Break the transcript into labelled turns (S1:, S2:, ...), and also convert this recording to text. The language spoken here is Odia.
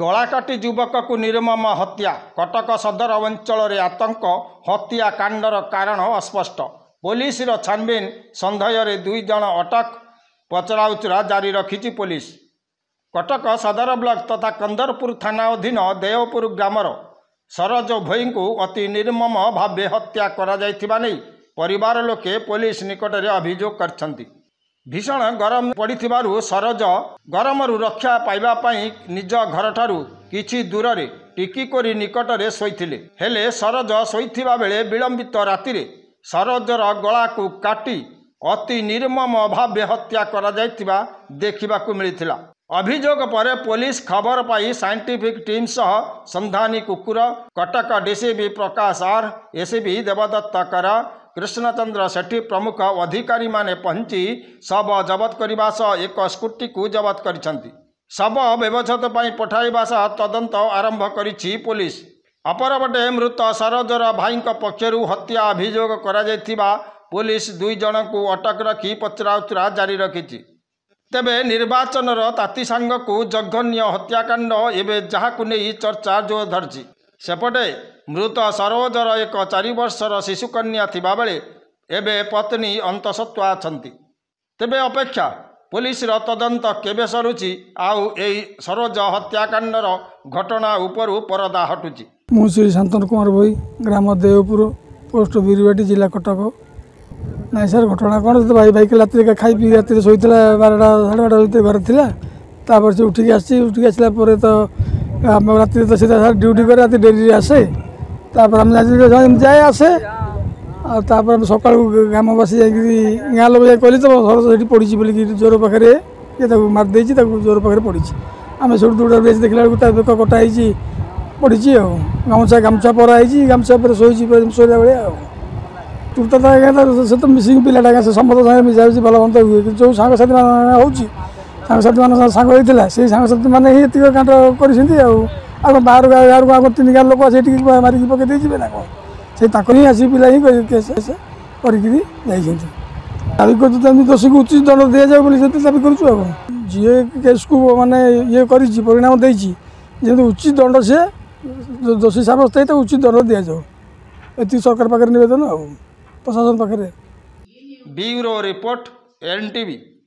S1: ଗଳାକାଟି ଯୁବକକୁ ନିର୍ମମ ହତ୍ୟା କଟକ ସଦର ଅଞ୍ଚଳରେ ଆତଙ୍କ ହତ୍ୟାକାଣ୍ଡର କାରଣ ଅସ୍ପଷ୍ଟ ପୋଲିସର ଛାନ୍ଭିନ୍ ସନ୍ଦେହରେ ଦୁଇ ଜଣ ଅଟକ ପଚରାଉଚରା ଜାରି ରଖିଛି ପୋଲିସ କଟକ ସଦର ବ୍ଲକ ତଥା କନ୍ଦରପୁର ଥାନା ଅଧୀନ ଦେଓପୁର ଗ୍ରାମର ସରୋଜ ଭୋଇଙ୍କୁ ଅତି ନିର୍ମମ ଭାବେ ହତ୍ୟା କରାଯାଇଥିବା ନେଇ ପରିବାର ଲୋକେ ପୋଲିସ ନିକଟରେ ଅଭିଯୋଗ କରିଛନ୍ତି ଭୀଷଣ ଗରମ ପଡ଼ିଥିବାରୁ ସରୋଜ ଗରମରୁ ରକ୍ଷା ପାଇବା ପାଇଁ ନିଜ ଘରଠାରୁ କିଛି ଦୂରରେ ଟିକି କରି ନିକଟରେ ଶୋଇଥିଲେ ହେଲେ ସରୋଜ ଶୋଇଥିବା ବେଳେ ବିଳମ୍ବିତ ରାତିରେ ସରୋଜର ଗଳାକୁ କାଟି ଅତି ନିର୍ମମ ଭାବେ ହତ୍ୟା କରାଯାଇଥିବା ଦେଖିବାକୁ ମିଳିଥିଲା ଅଭିଯୋଗ ପରେ ପୋଲିସ ଖବର ପାଇ ସାଇଣ୍ଟିଫିକ ଟିମ୍ ସହ ସନ୍ଧାନୀ କୁକୁର Cuttack DCP Prakash R ACP Debadatta Kar Krushnachandra Sethi ପ୍ରମୁଖ ଅଧିକାରୀମାନେ ପହଞ୍ଚି ଶବ ଜବତ କରିବା ସହ ଏକ ସ୍କୁଟିକୁ ଜବତ କରିଛନ୍ତି ଶବ ବ୍ୟବଚ୍ଛେଦ ପାଇଁ ପଠାଇବା ସହ ତଦନ୍ତ ଆରମ୍ଭ କରିଛି ପୋଲିସ ଅପରପଟେ ମୃତ ସରୋଜର ଭାଇଙ୍କ ପକ୍ଷରୁ ହତ୍ୟା ଅଭିଯୋଗ କରାଯାଇଥିବା ପୋଲିସ ଦୁଇ ଜଣଙ୍କୁ ଅଟକ ରଖି ପଚରାଉଚରା ଜାରି ରଖିଛି ତେବେ ନିର୍ବାଚନର ତାତି ସାଙ୍ଗକୁ ଜଘନ୍ୟ ହତ୍ୟାକାଣ୍ଡ ଏବେ ଯାହାକୁ ନେଇ ଚର୍ଚ୍ଚା ଜୋର ଧରିଛି ସେପଟେ ମୃତ ସରୋଜର ଏକ ଚାରି ବର୍ଷର ଶିଶୁକନ୍ୟା ଥିବାବେଳେ ଏବେ ପତ୍ନୀ ଅନ୍ତଃସତ୍ତ୍ୱା ଅଛନ୍ତି ତେବେ ଅପେକ୍ଷା ପୋଲିସର ତଦନ୍ତ କେବେ ସରୁଛି ଆଉ ଏହି ସରୋଜ ହତ୍ୟାକାଣ୍ଡର ଘଟଣା ଉପରୁ ପରଦା
S2: ହଟୁଛି ମୁଁ ଶ୍ରୀ ଶାନ୍ତନ କୁମାର ଭୋଇ ଗ୍ରାମ ଦେଓପୁର ପୋଷ୍ଟ ବିରିବାଟି ଜିଲ୍ଲା କଟକ ନାଇଁ ସାର୍ ଘଟଣା କ'ଣ ଭାଇ ଭାଇକି ରାତିରେ ଖାଇ ପିଇ ରାତିରେ ଶୋଇଥିଲା ବାରଟା ସାଢ଼େ ବାରଟା ଭିତରେ ଘରେ ଥିଲା ତାପରେ ସେ ଉଠିକି ଆସିଛି ଉଠିକି ଆସିଲା ପରେ ତ ଆମ ରାତିରେ ତ ସେଇଟା ସାର୍ ଡ୍ୟୁଟି କରେ ରାତି ଡେରିରେ ଆସେ তারপর আমি যাই আসে আর তারপরে আমি ସକାଳୁ ଗ୍ରାମବାସୀ ଯାଇକିରି ଗାଁ ଲୋକ ଯାଇ କହିଲେ ତ ସରସ ସେଠି ପଡ଼ିଛି ବୋଲିକି ଜ୍ୱର ପାଖରେ କିଏ ତାକୁ ମାରିଦେଇଛି ତାକୁ ଜ୍ୱର ପାଖରେ ପଡ଼ିଛି ଆମେ ସେଠୁ ଦୌଡ଼ା ଦେଇଛି ଦେଖିଲା ବେଳକୁ ତା ବେକ କଟା ହେଇଛି ପଡ଼ିଛି ଆଉ ଗାମୁଛା ଗାମୁଛା ପରା ହେଇଛି ଗାମୁଛା ଉପରେ ଶୋଇଛି ଶୋଇଲା ଭଳିଆ ଆଉ ତୁର୍ତା ତା ଆଜ୍ଞା ସେ ତ ମିସିଂ ପିଲାଟା ଆଜ୍ଞା ସେ ସମସ୍ତ ସାଙ୍ଗେ ମିଶାମିଶି ଭଲ ମନ୍ଦ ହୁଏ କିନ୍ତୁ ଯେଉଁ ସାଙ୍ଗସାଥିମାନେ ହେଉଛି ସାଙ୍ଗସାଥିମାନଙ୍କ ସାଙ୍ଗ ହେଇଥିଲା ସେଇ ସାଙ୍ଗସାଥିମାନେ ହିଁ ଏତିକି କାଣ୍ଡ କରିଛନ୍ତି ଆଉ ଆଉ କ'ଣ ବାହାରୁ ଗାଁରୁ ଆମର ତିନି ଗାଁ ଲୋକ ସେଇଠିକି ମାରିକି ପକେଇ ଦେଇ ନା କ'ଣ ସେଇ ତାଙ୍କର ହିଁ ଆସି ପିଲା ହିଁ କେସ୍ କରିକିରି ଯାଇଛନ୍ତି ଦାବି କରୁଛୁ ସେମିତି ଦୋଷୀକୁ ଉଚିତ ଦଣ୍ଡ ଦିଆଯାଉ ବୋଲି ସେମିତି ଦାବି କରୁଛୁ ଆଉ କ'ଣ ଯିଏ କେସ୍କୁ ମାନେ ଇଏ କରିଛି ପରିଣାମ ଦେଇଛି ଯେମିତି ଉଚିତ ଦଣ୍ଡ ସିଏ ଦୋଷୀ ସାବ୍ୟସ୍ତ ହେଇ ତାକୁ ଉଚିତ ଦଣ୍ଡ ଦିଆଯାଉ ଏତିକି ସରକାର ପାଖରେ ନିବେଦନ ଆଉ ପ୍ରଶାସନ ପାଖରେ
S1: ବ୍ୟୁରୋ ରିପୋର୍ଟ ଏନ୍ ଟିଭି